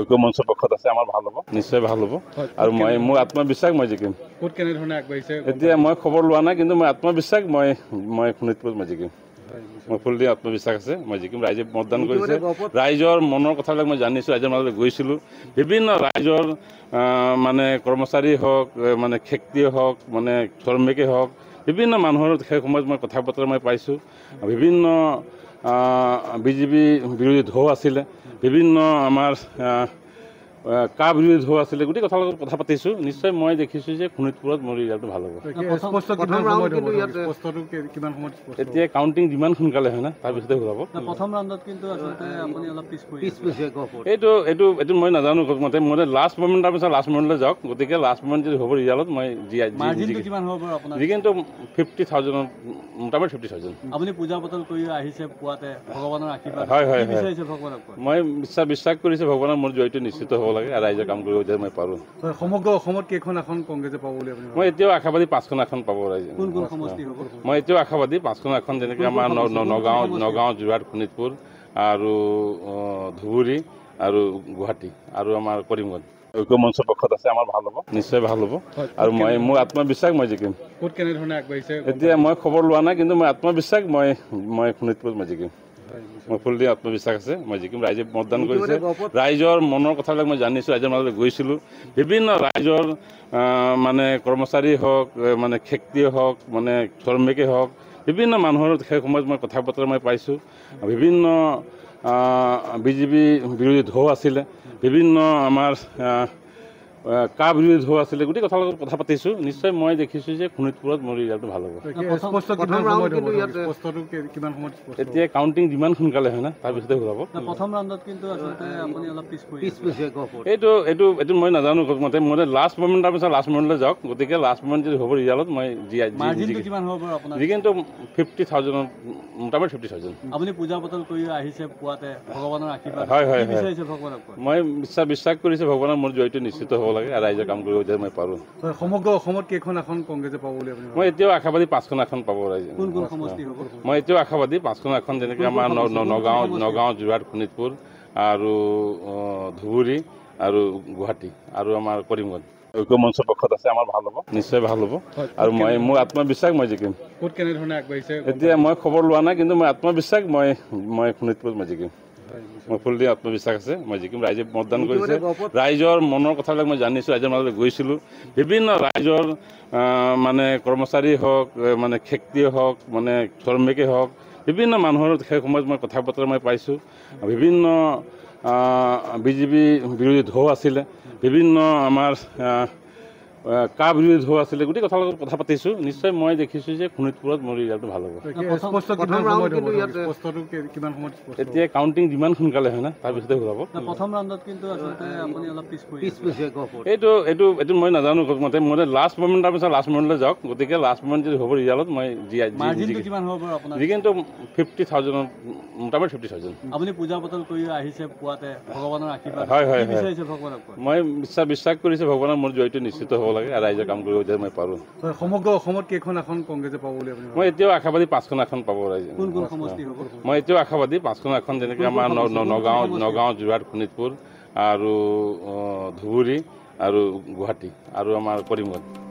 ঐক্য মঞ্চৰ পক্ষত আছে আমাৰ ভাল হ'ব নিশ্চয় ভাল হ'ব আৰু মই মোৰ আত্মবিশ্বাস মই জিকিম ক'ত কেনেধৰণে আগবাঢ়িছে এতিয়া মই খবৰ লোৱা নাই কিন্তু মই আত্মবিশ্বাস মই মই শোণিতপুৰত মই জিকিম মই ফুল দিয়া আত্মবিশ্বাস আছে মই জিকিম ৰাইজে মতদান কৰিছে ৰাইজৰ মনৰ কথাবিলাক মই জানিছোঁ ৰাইজৰ মাজলৈ গৈছিলোঁ বিভিন্ন ৰাইজৰ মানে কৰ্মচাৰী হওক মানে খেতিয়ে হওক মানে শ্ৰমিকেই হওক বিভিন্ন মানুহৰ সেই সময়ত মই কথা বতৰা মই পাইছোঁ বিভিন্ন বিজেপি বিৰোধী ঢৌ আছিলে বিভিন্ন আমাৰ কা বিৰোধী ঢৌ আছিলে গোটেই কথাৰ লগত কথা পাতিছোঁ নিশ্চয় মই দেখিছোঁ যে শোণিতপুৰত মোৰ ৰিজাল্টটো ভাল হ'ব এতিয়া কাউণ্টিং যিমান সোনকালে হয় না তাৰপিছতে ঘূৰাব এইটো এইটো এইটো মই নাজানো মতে মই লাষ্ট মমেণ্ট তাৰপিছত লাষ্ট মমেণ্টলৈ যাওক গতিকে লাষ্ট মমেণ্ট যদি হ'ব ৰিজাল্টত মই যিকিনটো ফিফটি থাউজেণ্ড মোটামুটি ফিফটি থাউজেণ্ড আপুনি পূজা পাতল কৰি আহিছে পুৱাতে ভগৱানৰ আশীৰ্বাদ হয় হয় মই বিশ্বাস বিশ্বাস কৰিছোঁ ভগৱানৰ মোৰ জয়টো নিশ্চিত হ'ব লাগে ৰাইজে কাম কৰিব যদি মই পাৰোঁ সমগ্ৰ অসমত কেইখন আসন কংগ্ৰেছে পাব বুলি মই এতিয়াও আশাবাদী পাঁচখন আসন পাব ৰাইজে মই এতিয়াও আশাবাদী পাঁচখন আসন যেনেকৈ আমাৰ নগাঁও নগাঁও যোৰহাট শোণিতপুৰ আৰু ধুবুৰী আৰু গুৱাহাটী আৰু আমাৰ কৰিমগঞ্জ ঐক্য মঞ্চ পক্ষত আছে আমাৰ ভাল হ'ব নিশ্চয় ভাল হ'ব আৰু মই মোৰ আত্মবিশ্বাস মই জিকিম কেনেধৰণে আগবাঢ়িছে এতিয়া মই খবৰ লোৱা নাই কিন্তু মই আত্মবিশ্বাস মই মই শোণিতপুৰত মই জিকিম মই ফুল দিয়ে আত্মবিশ্বাস আছে মই জিকিম ৰাইজে মতদান কৰিছে ৰাইজৰ মনৰ কথাবিলাক মই জানিছোঁ ৰাইজৰ মাজলৈ গৈছিলোঁ বিভিন্ন ৰাইজৰ মানে কৰ্মচাৰী হওক মানে খেতিয়ে হওক মানে শ্ৰমিকেই হওক বিভিন্ন মানুহৰ সেই সময়ত মই কথা বতৰা মই পাইছোঁ বিভিন্ন বিজেপি বিৰোধী ঢৌ আছিলে বিভিন্ন আমাৰ কা বিৰোধী ঢৌ আছিলে গোটেই কথাৰ লগত কথা পাতিছোঁ নিশ্চয় মই দেখিছোঁ যে শোণিতপুৰত মোৰ ৰিজাল্টটো ভাল হ'ব এতিয়া কাউণ্টিং যিমান সোনকালে হয় না তাৰপিছতে ঘূৰাব এইটো এইটো এইটো মই নাজানো মতে মই লাষ্ট মমেণ্ট তাৰপিছত লাষ্ট মমেণ্টলৈ যাওক গতিকে লাষ্ট মমেণ্ট যদি হ'ব ৰিজাল্টত মই যিকিনটো ফিফটি থাউজেণ্ড মোটামুটি ফিফটি থাউজেণ্ড আপুনি পূজা পাতল কৰি আহিছে পুৱাতে ভগৱানৰ আশীৰ্বাদ হয় হয় মই বিশ্বাস বিশ্বাস কৰিছোঁ ভগৱানৰ মোৰ জয়টো নিশ্চিত হ'ব লাগে ৰাইজে কাম কৰিব যদি মই পাৰোঁ সমগ্ৰ অসমত কেইখন আসন কংগ্ৰেছে পাব বুলি মই এতিয়াও আশাবাদী পাঁচখন আসন পাব ৰাইজে মই এতিয়াও আশাবাদী পাঁচখন আসন যেনেকৈ আমাৰ নগাঁও নগাঁও যোৰহাট শোণিতপুৰ আৰু ধুবুৰী আৰু গুৱাহাটী আৰু আমাৰ কৰিমগঞ্জ ঐক্য মঞ্চ পক্ষত আছে আমাৰ ভাল হ'ব নিশ্চয় ভাল হ'ব আৰু মই মোৰ আত্মবিশ্বাস মই জিকিম কেনেধৰণে আগবাঢ়িছে এতিয়া মই খবৰ লোৱা নাই কিন্তু মই আত্মবিশ্বাস মই মই শোণিতপুৰত মই জিকিম মই ফুল দিয়ে আত্মবিশ্বাস আছে মই জিকিম ৰাইজে মতদান কৰিছে ৰাইজৰ মনৰ কথাবিলাক মই জানিছোঁ ৰাইজৰ মাজলৈ গৈছিলোঁ বিভিন্ন ৰাইজৰ মানে কৰ্মচাৰী হওক মানে খেতিয়ে হওক মানে শ্ৰমিকেই হওক বিভিন্ন মানুহৰ সেই সময়ত মই কথা বতৰা মই পাইছোঁ বিভিন্ন বিজেপি বিৰোধী ঢৌ আছিলে বিভিন্ন আমাৰ কা বিৰোধী ঢৌ আছিলে গোটেই কথাৰ লগত কথা পাতিছোঁ নিশ্চয় মই দেখিছোঁ যে শোণিতপুৰত মোৰ ৰিজাল্টটো ভাল হ'ব এতিয়া কাউণ্টিং যিমান সোনকালে হয় না তাৰপিছতে ঘূৰাব এইটো এইটো এইটো মই নাজানো মতে মই লাষ্ট মমেণ্ট তাৰপিছত লাষ্ট মমেণ্টলৈ যাওক গতিকে লাষ্ট মমেণ্ট যদি হ'ব ৰিজাল্টত মই যিকিনটো ফিফটি থাউজেণ্ড মোটামুটি ফিফটি থাউজেণ্ড আপুনি পূজা পাতল কৰি আহিছে পুৱাতে ভগৱানৰ আশীৰ্বাদ হয় হয় মই বিশ্বাস বিশ্বাস কৰিছোঁ ভগৱানৰ মোৰ জয়টো নিশ্চিত হ'ব লাগে ৰাইজে কাম কৰিব যদি মই পাৰোঁ সমগ্ৰ অসমত কেইখন আসন কংগ্ৰেছে পাব বুলি মই এতিয়াও আশাবাদী পাঁচখন আসন পাব ৰাইজে মই এতিয়াও আশাবাদী পাঁচখন আসন যেনেকৈ আমাৰ নগাঁও নগাঁও যোৰহাট শোণিতপুৰ আৰু ধুবুৰী আৰু গুৱাহাটী আৰু আমাৰ কৰিমগঞ্জ